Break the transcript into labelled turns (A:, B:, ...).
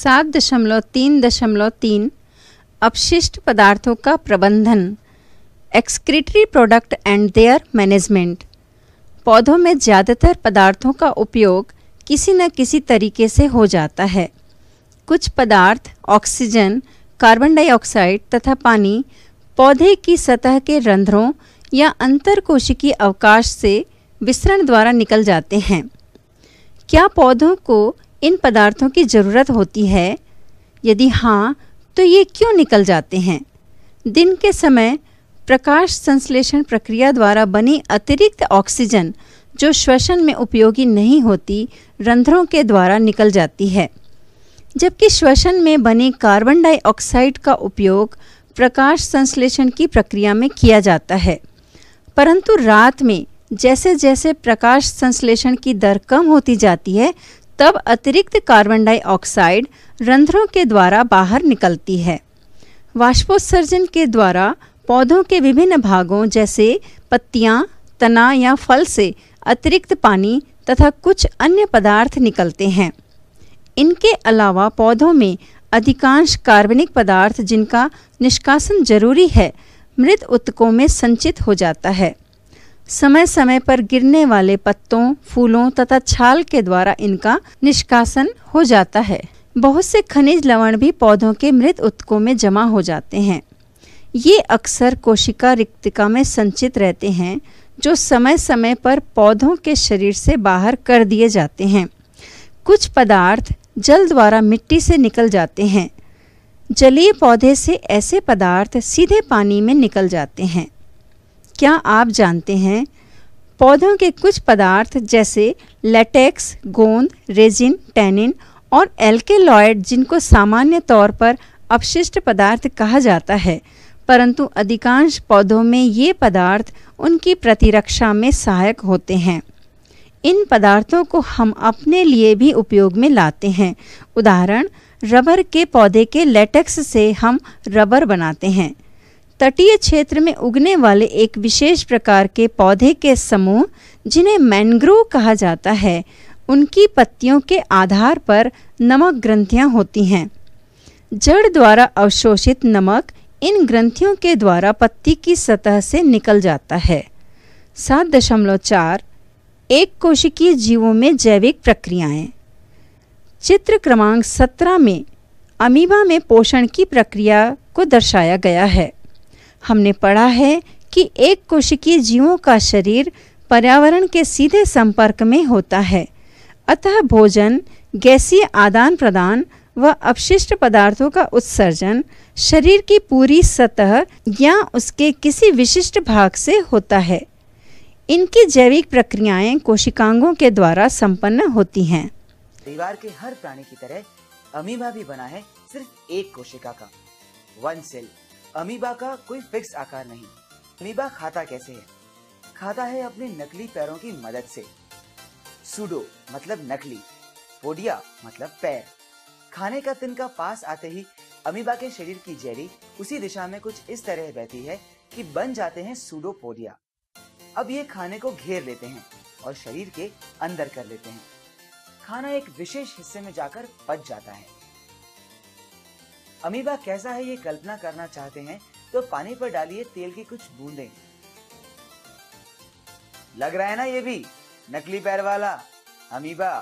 A: सात दशमलव तीन दशमलव तीन अपशिष्ट पदार्थों का प्रबंधन excretory product and their management पौधों में ज़्यादातर पदार्थों का उपयोग किसी न किसी तरीके से हो जाता है कुछ पदार्थ ऑक्सीजन कार्बन डाइऑक्साइड तथा पानी पौधे की सतह के रंध्रों या अंतर कोशिकी अवकाश से विसरण द्वारा निकल जाते हैं क्या पौधों को इन पदार्थों की ज़रूरत होती है यदि हाँ तो ये क्यों निकल जाते हैं दिन के समय प्रकाश संश्लेषण प्रक्रिया द्वारा बनी अतिरिक्त ऑक्सीजन जो श्वसन में उपयोगी नहीं होती रंध्रों के द्वारा निकल जाती है जबकि श्वसन में बने कार्बन डाइऑक्साइड का उपयोग प्रकाश संश्लेषण की प्रक्रिया में किया जाता है परंतु रात में जैसे जैसे प्रकाश संश्लेषण की दर कम होती जाती है तब अतिरिक्त कार्बन डाइऑक्साइड रंध्रों के द्वारा बाहर निकलती है वाष्पोत्सर्जन के द्वारा पौधों के विभिन्न भागों जैसे पत्तियाँ तना या फल से अतिरिक्त पानी तथा कुछ अन्य पदार्थ निकलते हैं इनके अलावा पौधों में अधिकांश कार्बनिक पदार्थ जिनका निष्कासन जरूरी है मृत उत्तकों में संचित हो जाता है समय समय पर गिरने वाले पत्तों फूलों तथा छाल के द्वारा इनका निष्कासन हो जाता है बहुत से खनिज लवण भी पौधों के मृत उत्कों में जमा हो जाते हैं ये अक्सर कोशिका रिक्तिका में संचित रहते हैं जो समय समय पर पौधों के शरीर से बाहर कर दिए जाते हैं कुछ पदार्थ जल द्वारा मिट्टी से निकल जाते हैं जलीय पौधे से ऐसे पदार्थ सीधे पानी में निकल जाते हैं क्या आप जानते हैं पौधों के कुछ पदार्थ जैसे लेटेक्स गोंद रेजिन टैनिन और एल्केलॉयड जिनको सामान्य तौर पर अपशिष्ट पदार्थ कहा जाता है परंतु अधिकांश पौधों में ये पदार्थ उनकी प्रतिरक्षा में सहायक होते हैं इन पदार्थों को हम अपने लिए भी उपयोग में लाते हैं उदाहरण रबर के पौधे के लेटेक्स से हम रबर बनाते हैं तटीय क्षेत्र में उगने वाले एक विशेष प्रकार के पौधे के समूह जिन्हें मैनग्रोव कहा जाता है उनकी पत्तियों के आधार पर नमक ग्रंथियां होती हैं जड़ द्वारा अवशोषित नमक इन ग्रंथियों के द्वारा पत्ती की सतह से निकल जाता है सात दशमलव चार एक कोशिकीय जीवों में जैविक प्रक्रियाएं चित्र क्रमांक सत्रह में अमीबा में पोषण की प्रक्रिया को दर्शाया गया है हमने पढ़ा है कि एक कोशिकीय जीवों का शरीर पर्यावरण के सीधे संपर्क में होता है अतः भोजन गैसीय आदान प्रदान व अपशिष्ट पदार्थों का उत्सर्जन शरीर की पूरी सतह या उसके किसी विशिष्ट भाग से होता है इनकी जैविक प्रक्रियाएं कोशिकांगों के द्वारा संपन्न होती हैं।
B: परिवार के हर प्राणी की तरह अमीबा भी बना है सिर्फ एक कोशिका का वन सेल अमीबा का कोई फिक्स आकार नहीं अमीबा खाता कैसे है खाता है अपने नकली पैरों की मदद से सूडो मतलब नकली पोडिया मतलब पैर खाने का तिनका पास आते ही अमीबा के शरीर की जेरी उसी दिशा में कुछ इस तरह बहती है कि बन जाते हैं पोडिया अब ये खाने को घेर लेते हैं और शरीर के अंदर कर लेते हैं खाना एक विशेष हिस्से में जाकर बच जाता है अमीबा कैसा है ये कल्पना करना चाहते हैं तो पानी पर डालिए तेल की कुछ बूंदे लग रहा है ना ये भी नकली पैर वाला अमीबा